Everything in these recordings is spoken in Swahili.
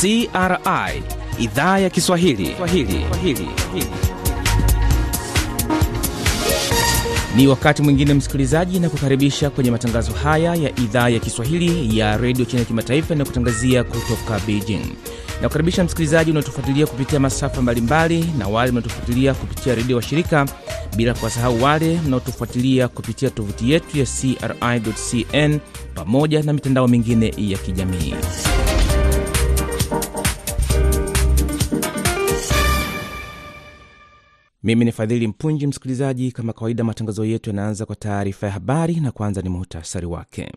CRI idhaa ya Kiswahili. Ni wakati mwingine msikilizaji, na kukaribisha kwenye matangazo haya ya idhaa ya Kiswahili ya redio China ya kimataifa na kutangazia kutoka Beijing. Nakukaribisha msikilizaji unaotufuatilia kupitia masafa mbalimbali na wale mnaotufuatilia kupitia redio wa shirika, bila kuwasahau wale mnaotufuatilia kupitia tovuti yetu ya CRI.cn pamoja na mitandao mingine ya kijamii. mimi ni fadhili mpunji msikilizaji kama kawaida matangazo yetu yanaanza kwa taarifa ya habari na kwanza ni muhtasari wake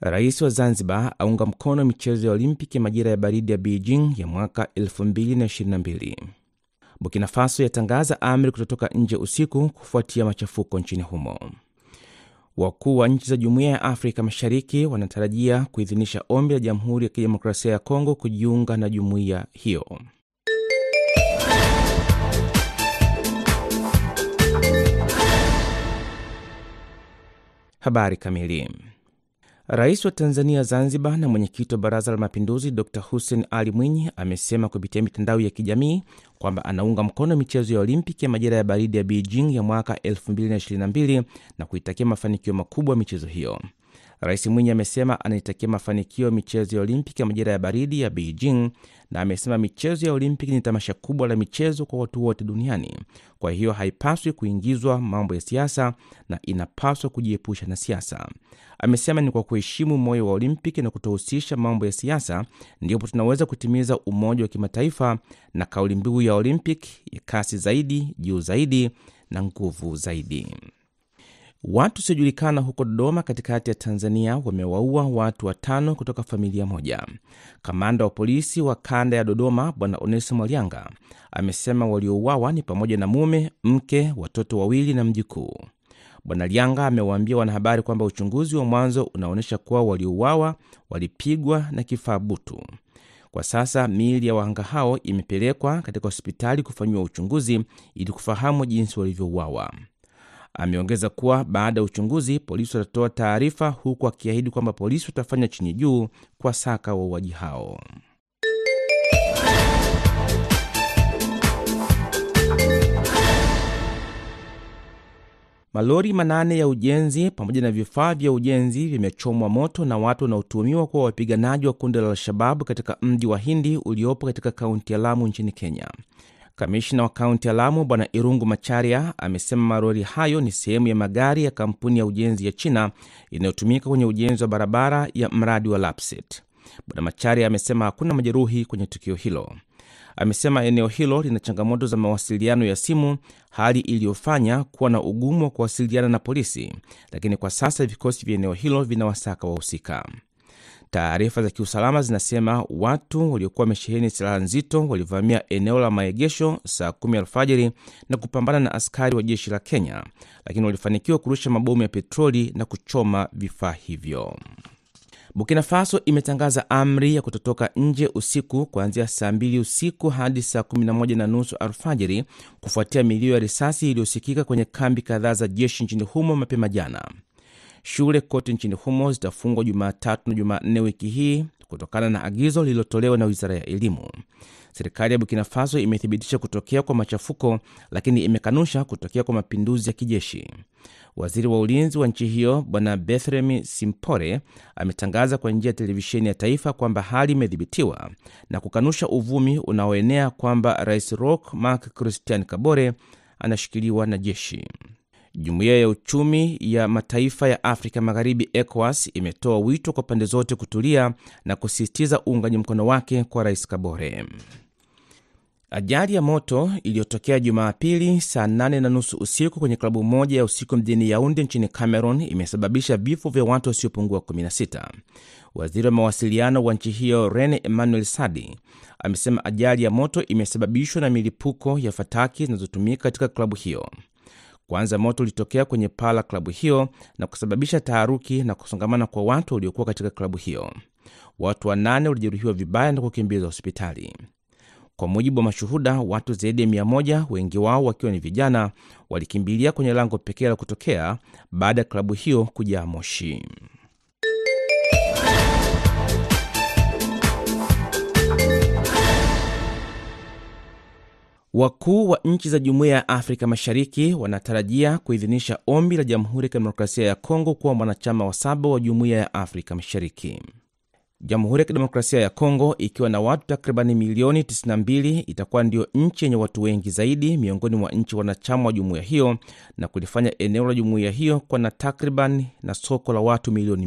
rais wa zanzibar aunga mkono michezo ya olimpiki majira ya baridi ya beijing ya mwaka 222 burkina faso yatangaza amri kutotoka nje usiku kufuatia machafuko nchini humo wakuu wa nchi za jumuiya ya afrika mashariki wanatarajia kuidhinisha ombi la jamhuri ya kidemokrasia ya kongo kujiunga na jumuiya hiyo Habari kamili. Rais wa Tanzania Zanzibar na mwenyekiti wa Baraza la Mapinduzi Dr Hussein Ali Mwinyi amesema kupitia mitandao ya kijamii kwamba anaunga mkono michezo ya Olimpiki ya majira ya baridi ya Beijing ya mwaka 2022 na kuitakia mafanikio makubwa michezo hiyo. Rais Mwinyi amesema anaitakia mafanikio michezo ya Olimpiki ya majira ya baridi ya Beijing, na amesema michezo ya Olimpiki ni tamasha kubwa la michezo kwa watu wote duniani, kwa hiyo haipaswi kuingizwa mambo ya siasa na inapaswa kujiepusha na siasa. Amesema ni kwa kuheshimu moyo wa Olimpiki na kutohusisha mambo ya siasa ndipo tunaweza kutimiza umoja wa kimataifa na kauli mbiu ya Olimpiki ya kasi zaidi, juu zaidi na nguvu zaidi. Watu wasiojulikana huko Dodoma katikati ya Tanzania wamewaua watu watano kutoka familia moja. Kamanda wa polisi wa kanda ya Dodoma Bwana Onesimo mwalianga amesema waliouawa ni pamoja na mume, mke, watoto wawili na mjukuu. Bwana lianga amewaambia wanahabari kwamba uchunguzi wa mwanzo unaonyesha kuwa waliouawa walipigwa na kifaa butu. Kwa sasa miili ya wahanga hao imepelekwa katika hospitali kufanyiwa uchunguzi ili kufahamu jinsi walivyouawa. Ameongeza kuwa baada ya uchunguzi polisi watatoa taarifa, huku akiahidi kwamba polisi watafanya chini juu kwa saka wauaji hao. Malori manane ya ujenzi pamoja na vifaa vya ujenzi vimechomwa moto na watu wanaotumiwa kuwa wapiganaji wa kundi la Al-Shababu katika mji wa Hindi uliopo katika kaunti ya Lamu nchini Kenya. Kamishna wa kaunti ya Lamu Bwana Irungu Macharia amesema malori hayo ni sehemu ya magari ya kampuni ya ujenzi ya China inayotumika kwenye ujenzi wa barabara ya mradi wa lapsit Bwana Macharia amesema hakuna majeruhi kwenye tukio hilo. Amesema eneo hilo lina changamoto za mawasiliano ya simu, hali iliyofanya kuwa na ugumu wa kuwasiliana na polisi, lakini kwa sasa vikosi vya eneo hilo vinawasaka wahusika. Taarifa za kiusalama zinasema watu waliokuwa wamesheheni silaha nzito walivamia eneo la maegesho saa kumi alfajiri na kupambana na askari wa jeshi la Kenya, lakini walifanikiwa kurusha mabomu ya petroli na kuchoma vifaa hivyo. Burkina Faso imetangaza amri ya kutotoka nje usiku kuanzia saa mbili usiku hadi saa 11 na nusu alfajiri kufuatia milio ya risasi iliyosikika kwenye kambi kadhaa za jeshi nchini humo mapema jana. Shule kote nchini humo zitafungwa Jumatatu na Jumanne wiki hii kutokana na agizo lililotolewa na wizara ya elimu. Serikali ya bukina Faso imethibitisha kutokea kwa machafuko, lakini imekanusha kutokea kwa mapinduzi ya kijeshi. Waziri wa ulinzi wa nchi hiyo Bwana bethrem Simpore ametangaza kwa njia ya televisheni ya taifa kwamba hali imedhibitiwa na kukanusha uvumi unaoenea kwamba Rais rock mark Christian Kabore anashikiliwa na jeshi. Jumuiya ya uchumi ya mataifa ya Afrika Magharibi, ecoas imetoa wito kwa pande zote kutulia na kusisitiza uungaji mkono wake kwa Rais Kabore. Ajali ya moto iliyotokea jumaapili saa 8 na nusu usiku kwenye klabu moja ya usiku mjini Yaunde nchini Cameroon imesababisha vifo vya watu wasiopungua 16. Waziri wa mawasiliano wa nchi hiyo Rene Emmanuel Sadi amesema ajali ya moto imesababishwa na milipuko ya fataki zinazotumika katika klabu hiyo. Kwanza moto ulitokea kwenye paa la klabu hiyo na kusababisha taharuki na kusongamana kwa watu waliokuwa katika klabu hiyo. Watu wanane walijeruhiwa vibaya na kukimbizwa hospitali. Kwa mujibu wa mashuhuda, watu zaidi ya 1 wengi wao wakiwa ni vijana, walikimbilia kwenye lango pekee la kutokea baada ya klabu hiyo kujaa moshi. Wakuu wa nchi za Jumuiya ya Afrika Mashariki wanatarajia kuidhinisha ombi la Jamhuri ya Kidemokrasia ya Kongo kuwa mwanachama wa saba wa Jumuiya ya Afrika Mashariki. Jamhuri ya Kidemokrasia ya Kongo ikiwa na watu takribani milioni 92 itakuwa ndiyo nchi yenye watu wengi zaidi miongoni mwa nchi wanachama wa jumuiya hiyo na kulifanya eneo la jumuiya hiyo kuwa na takriban na soko la watu milioni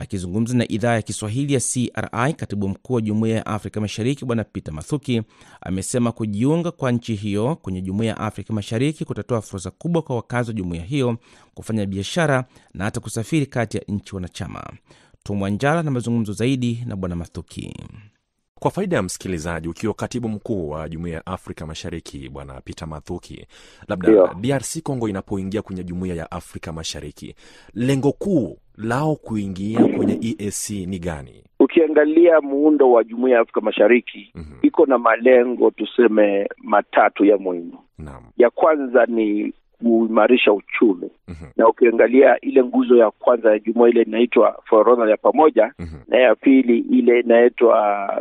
Akizungumza na idhaa ya Kiswahili ya CRI, katibu mkuu wa jumuiya ya Afrika Mashariki Bwana Peter Mathuki amesema kujiunga kwa nchi hiyo kwenye jumuiya ya Afrika Mashariki kutatoa fursa kubwa kwa wakazi wa jumuiya hiyo kufanya biashara na hata kusafiri kati ya nchi wanachama. tumwa njala na mazungumzo zaidi na Bwana Mathuki. Kwa faida ya msikilizaji, ukiwa katibu mkuu wa jumuiya ya Afrika Mashariki Bwana Peter Mathuki, labda Dio, DRC Congo inapoingia kwenye jumuiya ya Afrika Mashariki, lengo kuu lao kuingia kwenye EAC ni gani? Ukiangalia muundo wa Jumuiya ya Afrika Mashariki mm -hmm. iko na malengo tuseme matatu ya muhimu. Naam. Ya kwanza ni kuimarisha uchumi mm -hmm. na ukiangalia ile nguzo ya kwanza ya jumuiya ile inaitwa forodha ya pamoja mm -hmm. na ya pili ile inaitwa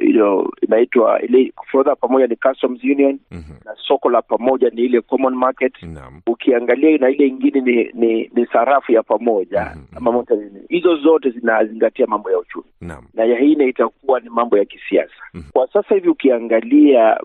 hiyo inaitwa ile forodha pamoja ni customs union mm -hmm. na soko la pamoja ni ile common market Ukiangalia na ile ingine ni ni, ni sarafu ya pamoja mm -hmm. ama hizo zote zinazingatia mambo ya uchumi na ya hii itakuwa ni mambo ya kisiasa mm -hmm. Kwa sasa hivi ukiangalia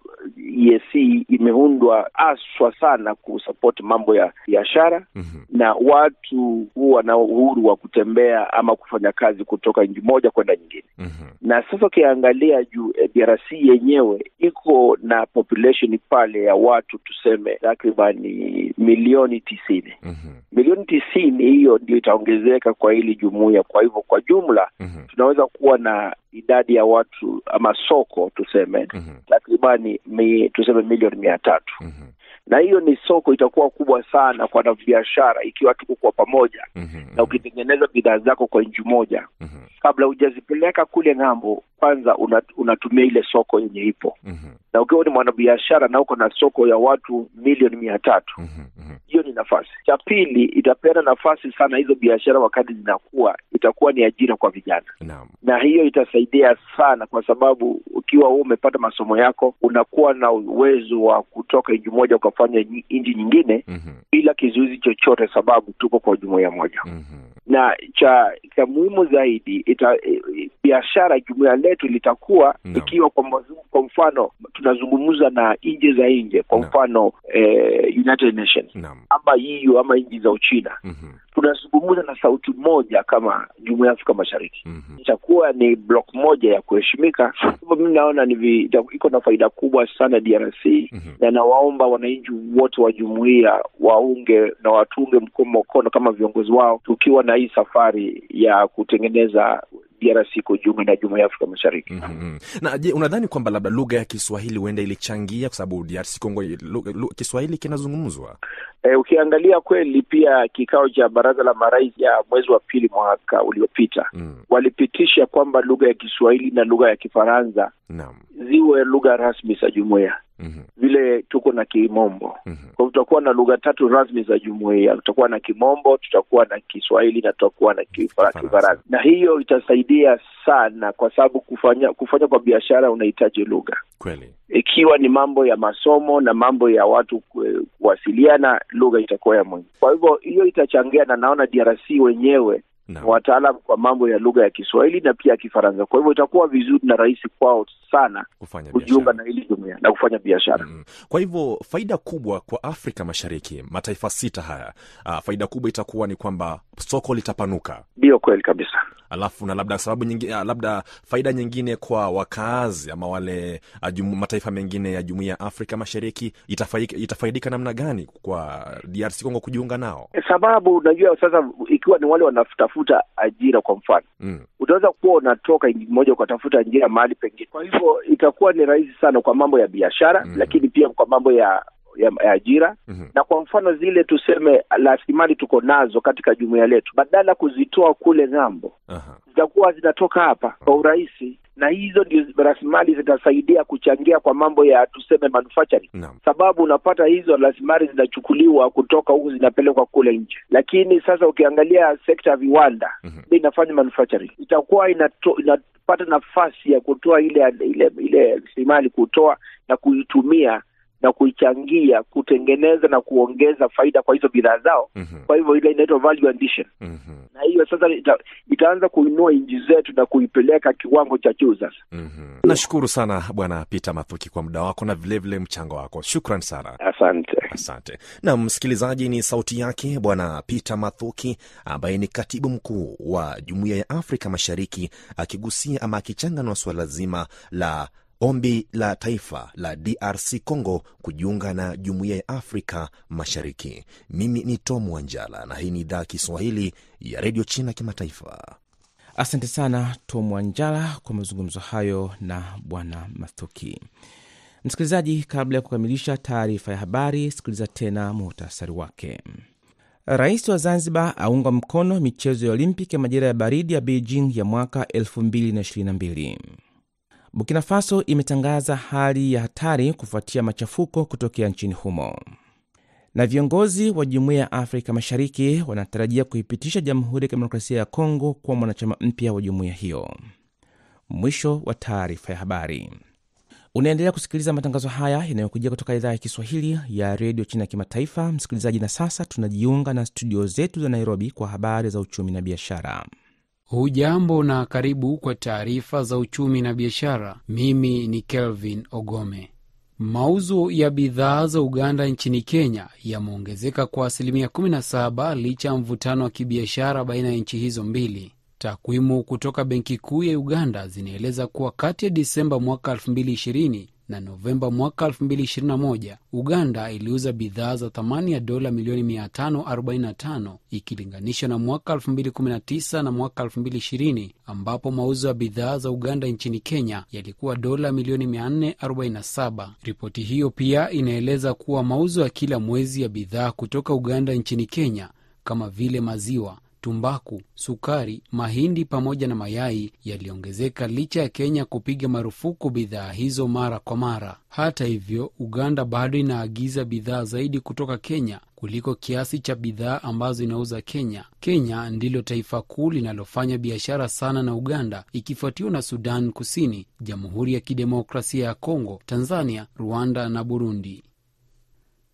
EAC imeundwa aswa sana kusupport mambo ya biashara mm -hmm. na watu huwa na uhuru wa kutembea ama kufanya kazi kutoka nji moja kwenda nyingine mm -hmm. na sasa ukiangalia juu e, eh, DRC yenyewe iko na population pale ya watu tuseme takriban milioni tisini mm -hmm. milioni tisini, hiyo ndio itaongezeka kwa hili jumuiya. Kwa hivyo kwa jumla mm -hmm. tunaweza kuwa na idadi ya watu ama soko tuseme mm -hmm. takribani mi, tuseme milioni mia tatu mm -hmm na hiyo ni soko itakuwa kubwa sana kwa biashara ikiwa tuko kwa pamoja mm -hmm. na mhm. ukitengeneza bidhaa zako kwa nchi moja mm -hmm. kabla hujazipeleka kule ng'ambo, kwanza unatumia una ile soko yenye ipo mm -hmm. na ukiwa ni mwanabiashara na uko na soko ya watu milioni mia tatu mm -hmm hiyo ni nafasi. Cha pili, itapeana nafasi sana hizo biashara wakati zinakuwa, itakuwa ni ajira kwa vijana na, na hiyo itasaidia sana, kwa sababu ukiwa huu umepata masomo yako unakuwa na uwezo wa kutoka nji moja ukafanya nji nyingine mm -hmm. bila kizuizi chochote, sababu tuko kwa jumuia moja mm -hmm. na cha, cha muhimu zaidi ita, e, e biashara jumuia letu litakuwa no. ikiwa kwa, kwa mfano tunazungumza na nje za nje kwa mfano e, United Nations no ama hiyo e ama nchi za Uchina mm -hmm. tunazungumza na sauti moja kama Jumuiya ya Afrika Mashariki mm -hmm. ni block moja ya kuheshimika. Mhm. Mimi naona ni iko na faida kubwa sana DRC mm -hmm. na nawaomba wananchi wote wa jumuiya waunge na watunge mkono kama viongozi wao, tukiwa na hii safari ya kutengeneza DRC kwa ujumla na jumuia ya Afrika Mashariki. mm -hmm. Na je, unadhani kwamba labda lugha ya Kiswahili huenda ilichangia kwa sababu DRC Kongo Kiswahili kinazungumzwa? E, ukiangalia kweli pia kikao cha baraza la marais ya mwezi wa pili mwaka uliopita mm. walipitisha kwamba lugha ya Kiswahili na lugha ya Kifaransa ziwe lugha rasmi za jumuiya mm-hmm. vile tuko na kimombo mm-hmm. kwa hivyo tutakuwa na lugha tatu rasmi za jumuiya tutakuwa na kimombo tutakuwa na kiswahili na tutakuwa na kifaransa na hiyo itasaidia sana kwa sababu kufanya kufanya kwa biashara unahitaji lugha kweli ikiwa ni mambo ya masomo na mambo ya watu kuwasiliana lugha itakuwa ya muhimu kwa hivyo hiyo itachangia na naona drc wenyewe na wataalam kwa mambo ya lugha ya Kiswahili na pia ya Kifaransa. Kwa hivyo itakuwa vizuri na rahisi kwao sana kufanya kujiunga na hili jumuiya na kufanya biashara mm. Kwa hivyo faida kubwa kwa Afrika Mashariki, mataifa sita haya, uh, faida kubwa itakuwa ni kwamba soko litapanuka. Ndiyo kweli kabisa alafu na labda sababu nyingi, ah, labda faida nyingine kwa wakaazi ama wale ajum, ah, mataifa mengine ya jumuia ya Afrika Mashariki itafaidika, itafaidika namna gani kwa DRC Kongo kujiunga nao? Eh, sababu unajua sasa, ikiwa ni wale wanatafuta ajira kwa mfano mm, utaweza kuwa unatoka nji moja ukatafuta ajira mahali pengine, kwa hivyo itakuwa ni rahisi sana kwa mambo ya biashara mm, lakini pia kwa mambo ya ya, ya ajira mm -hmm. na kwa mfano zile tuseme rasilimali tuko nazo katika jumuiya letu, badala kuzitoa kule ng'ambo zitakuwa zinatoka hapa kwa urahisi na hizo ndio rasilimali zitasaidia kuchangia kwa mambo ya tuseme manufacturing, sababu unapata hizo rasilimali zinachukuliwa kutoka huku zinapelekwa kule nje. Lakini sasa ukiangalia sekta ya viwanda mm -hmm. inafanya manufacturing itakuwa inato, inapata nafasi ya kutoa ile ile ile rasilimali kutoa na kuitumia na kuichangia kutengeneza na kuongeza faida kwa hizo bidhaa zao. mm -hmm. Kwa hivyo ile inaitwa value addition. mm -hmm. Na hiyo sasa ita, itaanza kuinua nchi zetu na kuipeleka kiwango cha juu sasa. mm -hmm. Nashukuru sana Bwana Peter Mathuki kwa muda wako na vilevile mchango wako, shukran sana, asante. Asante na msikilizaji, ni sauti yake Bwana Peter Mathuki ambaye ni katibu mkuu wa Jumuiya ya Afrika Mashariki akigusia ama na swala zima la ombi la taifa la DRC Congo kujiunga na jumuiya ya Afrika Mashariki. Mimi ni Tom Wanjala na hii ni idhaa Kiswahili ya Redio China Kimataifa. Asante sana Tom Wanjala kwa mazungumzo hayo na Bwana Mathuki. Msikilizaji, kabla ya kukamilisha taarifa ya habari, sikiliza tena muhtasari wake. Rais wa Zanzibar aunga mkono michezo ya Olimpiki ya majira ya baridi ya Beijing ya mwaka 2022. Burkina Faso imetangaza hali ya hatari kufuatia machafuko kutokea nchini humo, na viongozi wa Jumuiya ya Afrika Mashariki wanatarajia kuipitisha Jamhuri ya Kidemokrasia ya Kongo kuwa mwanachama mpya wa jumuiya hiyo. Mwisho wa taarifa ya habari. Unaendelea kusikiliza matangazo haya yanayokujia kutoka idhaa ya Kiswahili ya redio China ya kimataifa, msikilizaji. Na sasa tunajiunga na studio zetu za Nairobi kwa habari za uchumi na biashara. Hujambo na karibu kwa taarifa za uchumi na biashara. Mimi ni Kelvin Ogome. Mauzo ya bidhaa za Uganda nchini Kenya yameongezeka kwa asilimia 17 licha ya mvutano wa kibiashara baina ya nchi hizo mbili. Takwimu kutoka Benki Kuu ya Uganda zinaeleza kuwa kati ya Disemba mwaka 2020 na Novemba mwaka 2021 Uganda iliuza bidhaa za thamani ya dola milioni 545 ikilinganishwa na mwaka 2019 na mwaka 2020 ambapo mauzo ya bidhaa za Uganda nchini Kenya yalikuwa dola milioni 447. Ripoti hiyo pia inaeleza kuwa mauzo ya kila mwezi ya bidhaa kutoka Uganda nchini Kenya kama vile maziwa tumbaku, sukari, mahindi pamoja na mayai yaliongezeka licha ya Kenya kupiga marufuku bidhaa hizo mara kwa mara. Hata hivyo, Uganda bado inaagiza bidhaa zaidi kutoka Kenya kuliko kiasi cha bidhaa ambazo inauza Kenya. Kenya ndilo taifa kuu linalofanya biashara sana na Uganda, ikifuatiwa na Sudan Kusini, Jamhuri ya Kidemokrasia ya Kongo, Tanzania, Rwanda na Burundi.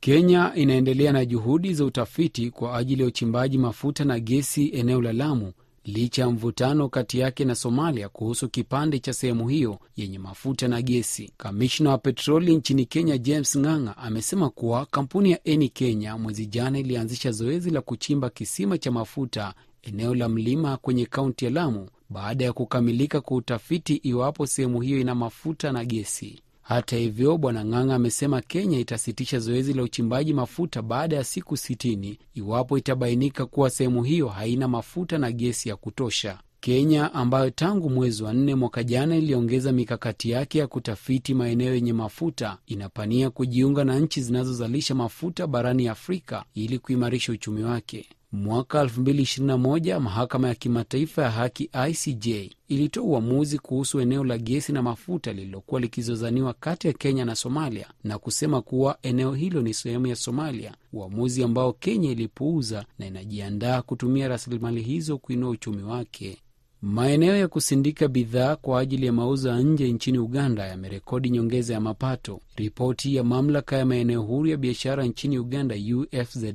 Kenya inaendelea na juhudi za utafiti kwa ajili ya uchimbaji mafuta na gesi eneo la Lamu licha ya mvutano kati yake na Somalia kuhusu kipande cha sehemu hiyo yenye mafuta na gesi. Kamishna wa petroli nchini Kenya James Ng'ang'a amesema kuwa kampuni ya Eni Kenya mwezi jana ilianzisha zoezi la kuchimba kisima cha mafuta eneo la mlima kwenye kaunti ya Lamu baada ya kukamilika kwa utafiti iwapo sehemu hiyo ina mafuta na gesi. Hata hivyo, Bwana Ng'ang'a amesema Kenya itasitisha zoezi la uchimbaji mafuta baada ya siku sitini iwapo itabainika kuwa sehemu hiyo haina mafuta na gesi ya kutosha. Kenya ambayo tangu mwezi wa nne mwaka jana iliongeza mikakati yake ya kutafiti maeneo yenye mafuta inapania kujiunga na nchi zinazozalisha mafuta barani Afrika ili kuimarisha uchumi wake. Mwaka 2021 mahakama ya kimataifa ya haki ICJ ilitoa uamuzi kuhusu eneo la gesi na mafuta lililokuwa likizozaniwa kati ya Kenya na Somalia na kusema kuwa eneo hilo ni sehemu ya Somalia, uamuzi ambao Kenya ilipuuza na inajiandaa kutumia rasilimali hizo kuinua uchumi wake. Maeneo ya kusindika bidhaa kwa ajili ya mauzo ya nje nchini Uganda yamerekodi nyongeza ya mapato. Ripoti ya mamlaka ya maeneo huru ya biashara nchini Uganda, UFZA,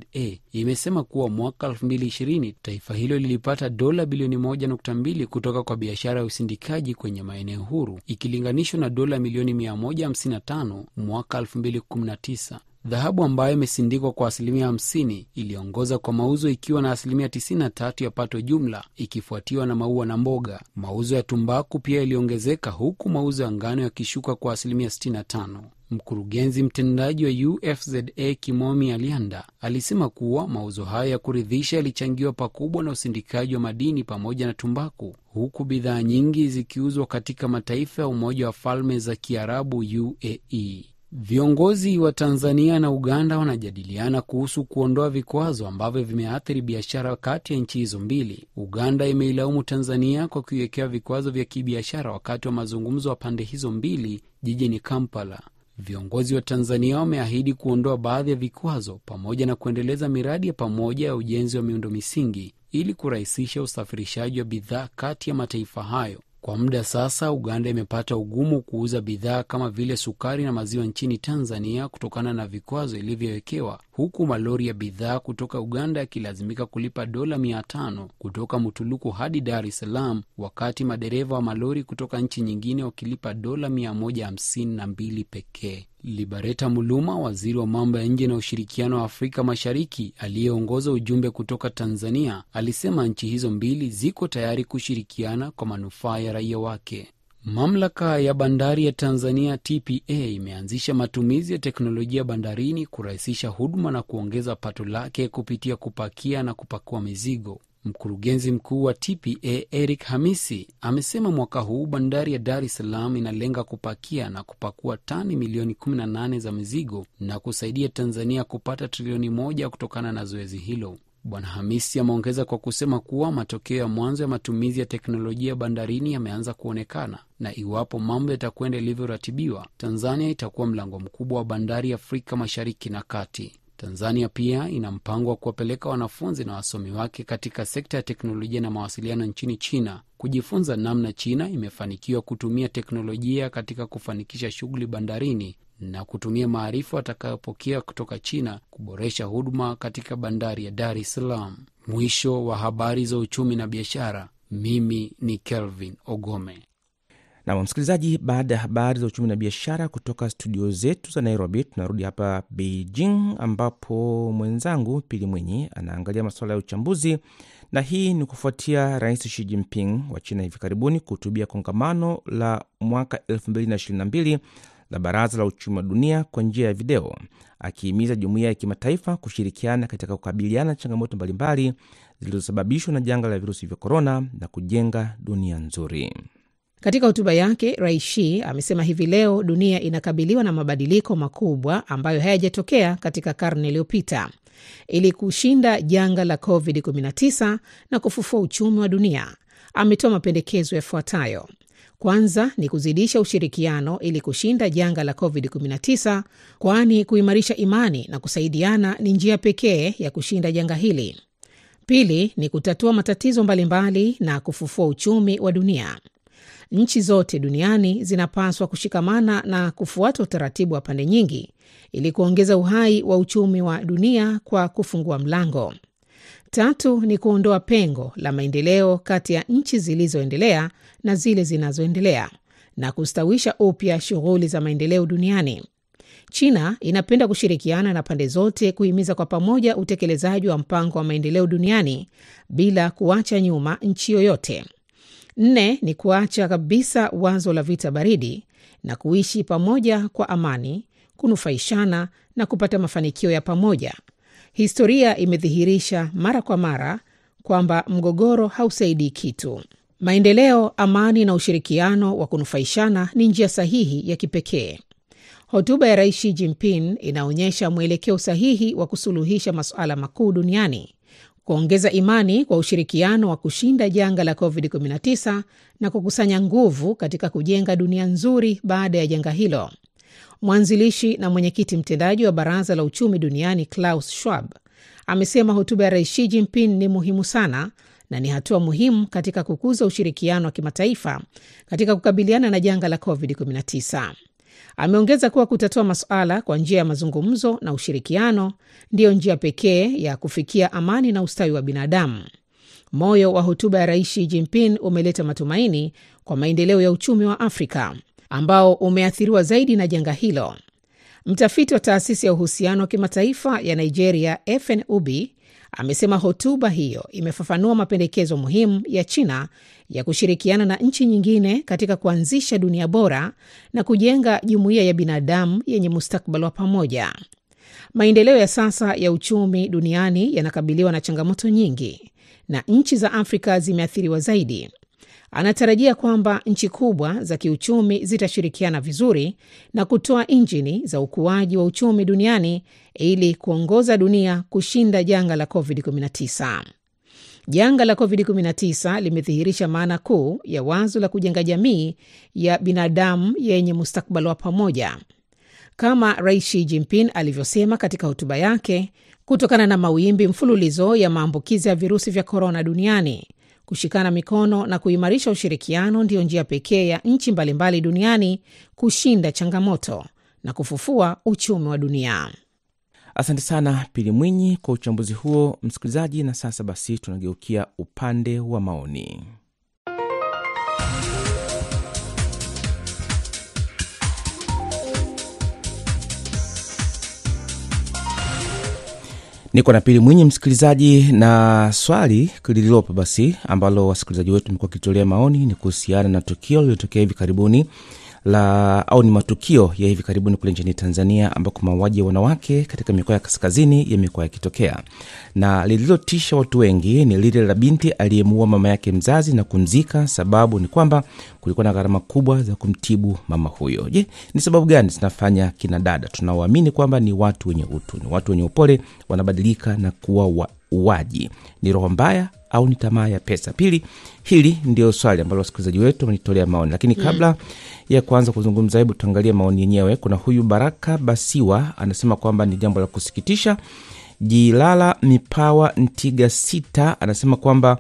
imesema kuwa mwaka 2020 taifa hilo lilipata dola bilioni 1.2 kutoka kwa biashara ya usindikaji kwenye maeneo huru ikilinganishwa na dola milioni 155 mwaka 2019. Dhahabu ambayo imesindikwa kwa asilimia 50 iliongoza kwa mauzo ikiwa na asilimia 93 ya pato jumla, ikifuatiwa na maua na mboga. Mauzo ya tumbaku pia yaliongezeka, huku mauzo ya ngano yakishuka kwa asilimia 65. Mkurugenzi mtendaji wa UFZA Kimomi Alianda alisema kuwa mauzo hayo ya kuridhisha yalichangiwa pakubwa na usindikaji wa madini pamoja na tumbaku, huku bidhaa nyingi zikiuzwa katika mataifa ya Umoja wa Falme za Kiarabu, UAE. Viongozi wa Tanzania na Uganda wanajadiliana kuhusu kuondoa vikwazo ambavyo vimeathiri biashara kati ya nchi hizo mbili. Uganda imeilaumu Tanzania kwa kuiwekea vikwazo vya kibiashara wakati wa mazungumzo wa pande hizo mbili jijini Kampala. Viongozi wa Tanzania wameahidi kuondoa baadhi ya vikwazo pamoja na kuendeleza miradi ya pamoja ya ujenzi wa miundo misingi ili kurahisisha usafirishaji wa bidhaa kati ya mataifa hayo. Kwa muda sasa, Uganda imepata ugumu kuuza bidhaa kama vile sukari na maziwa nchini Tanzania kutokana na vikwazo ilivyowekewa, huku malori ya bidhaa kutoka Uganda yakilazimika kulipa dola mia tano kutoka Mutuluku hadi Dar es Salaam, wakati madereva wa malori kutoka nchi nyingine wakilipa dola mia moja hamsini na mbili pekee. Libareta Muluma, waziri wa mambo ya nje na ushirikiano wa Afrika Mashariki aliyeongoza ujumbe kutoka Tanzania, alisema nchi hizo mbili ziko tayari kushirikiana kwa manufaa ya raia wake. Mamlaka ya bandari ya Tanzania TPA imeanzisha matumizi ya teknolojia bandarini kurahisisha huduma na kuongeza pato lake kupitia kupakia na kupakua mizigo. Mkurugenzi mkuu wa TPA Eric Hamisi amesema mwaka huu bandari ya Dar es Salaam inalenga kupakia na kupakua tani milioni 18 za mizigo na kusaidia Tanzania kupata trilioni moja kutokana na zoezi hilo. Bwana Hamisi ameongeza kwa kusema kuwa matokeo ya mwanzo ya matumizi ya teknolojia bandarini yameanza kuonekana na iwapo mambo yatakwenda ilivyoratibiwa, Tanzania itakuwa mlango mkubwa wa bandari Afrika Mashariki na Kati. Tanzania pia ina mpango wa kuwapeleka wanafunzi na wasomi wake katika sekta ya teknolojia na mawasiliano nchini China kujifunza namna China imefanikiwa kutumia teknolojia katika kufanikisha shughuli bandarini na kutumia maarifa watakayopokea kutoka China kuboresha huduma katika bandari ya Dar es Salaam. Mwisho wa habari za uchumi na biashara. Mimi ni Kelvin Ogome. Nam msikilizaji, baada ya habari za uchumi na biashara kutoka studio zetu za Nairobi, tunarudi hapa Beijing, ambapo mwenzangu Pili mwinyi anaangalia masuala ya uchambuzi, na hii ni kufuatia Rais shi Jinping wa China hivi karibuni kuhutubia kongamano la mwaka 2022 la Baraza la Uchumi wa Dunia kwa njia ya video, akihimiza jumuiya ya kimataifa kushirikiana katika kukabiliana changamoto mbalimbali zilizosababishwa na janga la virusi vya korona na kujenga dunia nzuri. Katika hotuba yake, Rais amesema hivi leo dunia inakabiliwa na mabadiliko makubwa ambayo hayajatokea katika karne iliyopita ili kushinda janga la COVID-19 na kufufua uchumi wa dunia. Ametoa mapendekezo yafuatayo. Kwanza ni kuzidisha ushirikiano ili kushinda janga la COVID-19, kwani kuimarisha imani na kusaidiana ni njia pekee ya kushinda janga hili. Pili ni kutatua matatizo mbalimbali na kufufua uchumi wa dunia nchi zote duniani zinapaswa kushikamana na kufuata utaratibu wa pande nyingi ili kuongeza uhai wa uchumi wa dunia kwa kufungua mlango. Tatu ni kuondoa pengo la maendeleo kati ya nchi zilizoendelea na zile zinazoendelea na kustawisha upya shughuli za maendeleo duniani. China inapenda kushirikiana na pande zote kuhimiza kwa pamoja utekelezaji wa mpango wa maendeleo duniani bila kuacha nyuma nchi yoyote. Nne ni kuacha kabisa wazo la vita baridi na kuishi pamoja kwa amani, kunufaishana na kupata mafanikio ya pamoja. Historia imedhihirisha mara kwa mara kwamba mgogoro hausaidii kitu. Maendeleo, amani na ushirikiano wa kunufaishana ni njia sahihi ya kipekee. Hotuba ya Rais Xi Jinping inaonyesha mwelekeo sahihi wa kusuluhisha masuala makuu duniani kuongeza imani kwa ushirikiano wa kushinda janga la COVID-19 na kukusanya nguvu katika kujenga dunia nzuri baada ya janga hilo. Mwanzilishi na mwenyekiti mtendaji wa Baraza la Uchumi Duniani Klaus Schwab amesema hotuba ya Rais Xi Jinping ni muhimu sana na ni hatua muhimu katika kukuza ushirikiano wa kimataifa katika kukabiliana na janga la COVID-19. Ameongeza kuwa kutatua masuala kwa njia ya mazungumzo na ushirikiano ndiyo njia pekee ya kufikia amani na ustawi wa binadamu. Moyo wa hotuba ya Rais Xi umeleta matumaini kwa maendeleo ya uchumi wa Afrika ambao umeathiriwa zaidi na janga hilo. Mtafiti wa taasisi ya uhusiano wa kimataifa ya Nigeria FNUB amesema hotuba hiyo imefafanua mapendekezo muhimu ya China ya kushirikiana na nchi nyingine katika kuanzisha dunia bora na kujenga jumuiya ya binadamu yenye mustakbal wa pamoja. Maendeleo ya sasa ya uchumi duniani yanakabiliwa na changamoto nyingi na nchi za Afrika zimeathiriwa zaidi. Anatarajia kwamba nchi kubwa za kiuchumi zitashirikiana vizuri na kutoa injini za ukuaji wa uchumi duniani ili kuongoza dunia kushinda janga la COVID-19. Janga la COVID-19 limedhihirisha maana kuu ya wazo la kujenga jamii ya binadamu yenye mustakbali wa pamoja. Kama Rais Xi Jinping alivyosema katika hotuba yake, kutokana na mawimbi mfululizo ya maambukizi ya virusi vya korona duniani, Kushikana mikono na kuimarisha ushirikiano ndiyo njia pekee ya nchi mbalimbali duniani kushinda changamoto na kufufua uchumi wa dunia. Asante sana Pili Mwinyi kwa uchambuzi huo, msikilizaji. Na sasa basi tunageukia upande wa maoni. niko na Pili Mwinyi, msikilizaji, na swali lililopo basi ambalo wasikilizaji wetu mekuwa wakitolea maoni ni kuhusiana na tukio lililotokea hivi karibuni la au ni matukio ya hivi karibuni kule nchini Tanzania ambako mauaji ya wanawake katika mikoa ya kaskazini yamekuwa yakitokea, na lililotisha watu wengi ni lile la binti aliyemuua mama yake mzazi na kumzika. Sababu ni kwamba kulikuwa na gharama kubwa za kumtibu mama huyo. Je, ni sababu gani zinafanya kina dada tunaoamini kwamba ni watu wenye utu, ni watu wenye upole, wanabadilika na kuwa wauaji? Ni roho mbaya au ni tamaa ya pesa? Pili, hili ndio swali ambalo wasikilizaji wetu wamenitolea maoni, lakini mm. kabla mm. ya kuanza kuzungumza, hebu tuangalie maoni yenyewe. Kuna huyu Baraka Basiwa anasema kwamba ni jambo la kusikitisha. Jilala Mipawa Ntiga Sita anasema kwamba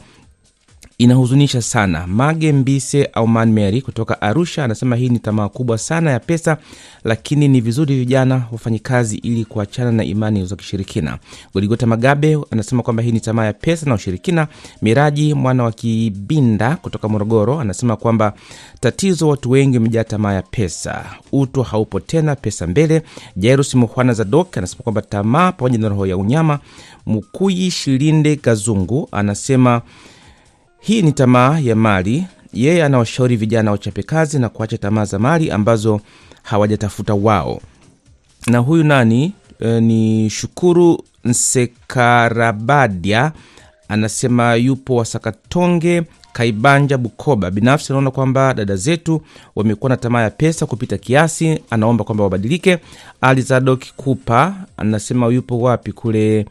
Inahuzunisha sana. Mage Mbise Auman Mary kutoka Arusha anasema hii ni tamaa kubwa sana ya pesa, lakini ni vizuri vijana wafanye kazi ili kuachana na imani za kishirikina. Goligota Magabe anasema kwamba hii ni tamaa ya pesa na ushirikina. Miraji mwana wa Kibinda kutoka Morogoro anasema kwamba tatizo, watu wengi wamejaa tamaa ya pesa, utu haupo tena, pesa mbele. Jairus Muhwana Zadok anasema kwamba tamaa pamoja na roho ya unyama. Mkuyi Shilinde Kazungu anasema hii ni tamaa ya mali. Yeye anawashauri vijana wachape kazi na kuacha tamaa za mali ambazo hawajatafuta wao. Na huyu nani e, ni Shukuru Nsekarabadia anasema yupo Wasakatonge, Kaibanja, Bukoba. Binafsi anaona kwamba dada zetu wamekuwa na tamaa ya pesa kupita kiasi, anaomba kwamba wabadilike. alizadok Kupa anasema yupo wapi kule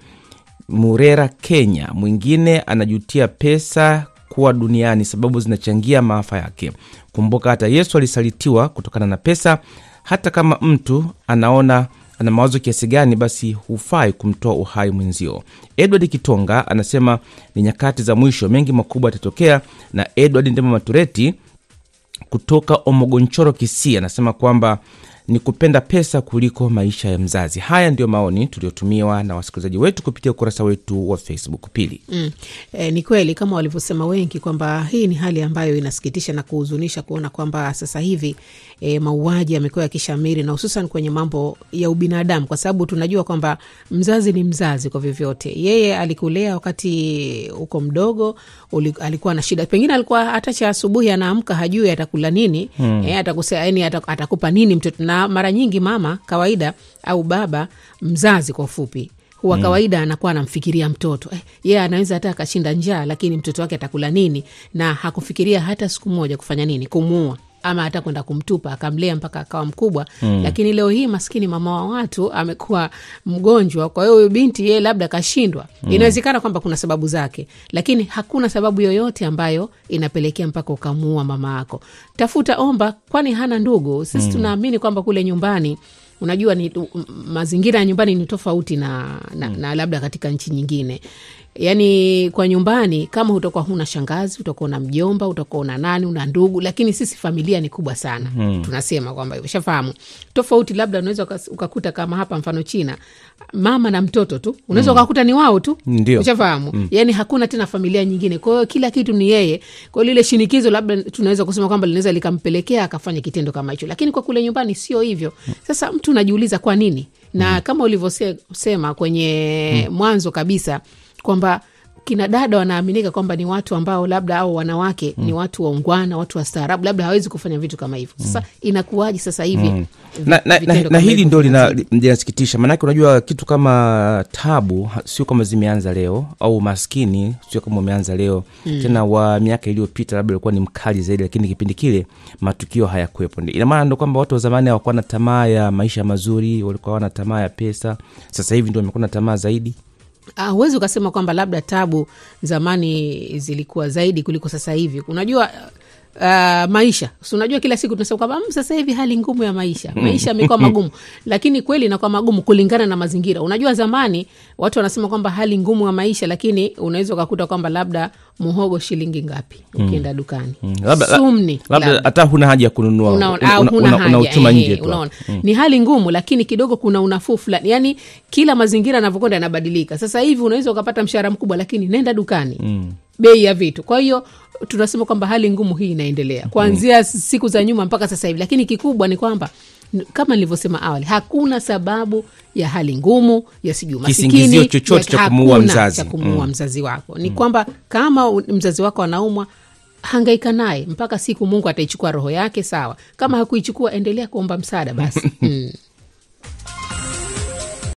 Murera, Kenya. Mwingine anajutia pesa kuwa duniani, sababu zinachangia maafa yake. Kumbuka hata Yesu alisalitiwa kutokana na pesa. Hata kama mtu anaona ana mawazo kiasi gani, basi hufai kumtoa uhai mwenzio. Edward Kitonga anasema ni nyakati za mwisho, mengi makubwa yatatokea. Na Edward Ndema Matureti kutoka Omogonchoro kisi anasema kwamba ni kupenda pesa kuliko maisha ya mzazi. Haya ndiyo maoni tuliotumiwa na wasikilizaji wetu kupitia ukurasa wetu wa Facebook. Pili, mm. E, ni kweli kama walivyosema wengi kwamba hii ni hali ambayo inasikitisha na kuhuzunisha kuona kwamba sasa hivi e, mauaji yamekuwa ya kishamiri na hususan kwenye mambo ya ubinadamu, kwa sababu tunajua kwamba mzazi ni mzazi kwa vyovyote. Yeye alikulea wakati uko mdogo, alikuwa na shida, pengine alikuwa hata cha asubuhi anaamka hajui atakula nini, mm. E, atakusea, eni, atakupa nini mtoto na na mara nyingi mama kawaida au baba mzazi kwa ufupi huwa mm. kawaida anakuwa anamfikiria mtoto eh, yeye yeah, anaweza hata akashinda njaa, lakini mtoto wake atakula nini, na hakufikiria hata siku moja kufanya nini, kumuua ama hata kwenda kumtupa, akamlea mpaka akawa mkubwa mm. Lakini leo hii maskini mama wa watu amekuwa mgonjwa, kwa hiyo huyu binti yeye labda kashindwa mm. Inawezekana kwamba kuna sababu zake, lakini hakuna sababu yoyote ambayo inapelekea mpaka ukamuua mama yako. Tafuta omba, kwani hana ndugu? Sisi mm. tunaamini kwamba kule nyumbani unajua ni mazingira ya nyumbani ni tofauti na, na, mm. na labda katika nchi nyingine yani kwa nyumbani kama utakuwa huna shangazi utakuwa una mjomba utakuwa una nani una ndugu lakini sisi familia ni kubwa sana hmm. tunasema kwamba ushafahamu tofauti labda unaweza ukakuta kama hapa mfano china mama na mtoto tu unaweza hmm. ukakuta ni wao tu Ndiyo. ushafahamu hmm. yani hakuna tena familia nyingine kwahiyo kila kitu ni yeye kwao lile shinikizo labda tunaweza kusema kwamba linaweza likampelekea akafanya kitendo kama hicho lakini kwa kule nyumbani sio hivyo sasa mtu najiuliza kwa nini na hmm. kama ulivyosema kwenye hmm. mwanzo kabisa kwamba kina dada wanaaminika kwamba ni watu ambao labda au wanawake mm. ni watu waungwana, watu wastaarabu, labda hawezi kufanya vitu kama hivyo. Mm. Sasa mm. inakuwaje sasa hivi mm. na, na, na, na hili ndo linasikitisha, maanake unajua kitu kama tabu sio kama zimeanza leo au maskini sio kama umeanza leo mm. tena wa miaka iliyopita labda ilikuwa ni mkali zaidi, lakini kipindi kile matukio hayakuwepo. Ina maana ndo kwamba watu wa zamani hawakuwa na tamaa ya maisha mazuri, walikuwa wana tamaa ya pesa. Sasa hivi ndo wamekuwa na tamaa zaidi Ah, huwezi ukasema kwamba labda tabu zamani zilikuwa zaidi kuliko sasa hivi. Unajua uh, maisha si unajua kila siku tunasema kwamba mm, sasa hivi hali ngumu ya maisha mm. maisha yamekuwa magumu lakini kweli inakuwa magumu kulingana na mazingira unajua zamani watu wanasema kwamba hali ngumu ya maisha lakini unaweza ukakuta kwamba labda mhogo shilingi ngapi ukienda mm. dukani mm. hata huna haja ya kununua unauchuma nje eh, unaona ni hali ngumu lakini kidogo kuna unafuu fulani yani kila mazingira yanavyokwenda yanabadilika sasa hivi unaweza ukapata mshahara mkubwa lakini nenda dukani mm bei ya vitu kwa hiyo tunasema kwamba hali ngumu hii inaendelea mhm. kuanzia siku za nyuma mpaka sasa hivi lakini kikubwa ni kwamba kama nilivyosema awali hakuna sababu ya hali ngumu ya sijui masikini chochote cha kumuua mzazi. Mm. mzazi wako ni mm. kwamba kama mzazi wako anaumwa hangaika naye mpaka siku mungu ataichukua roho yake sawa kama hakuichukua endelea kuomba msaada basi mm.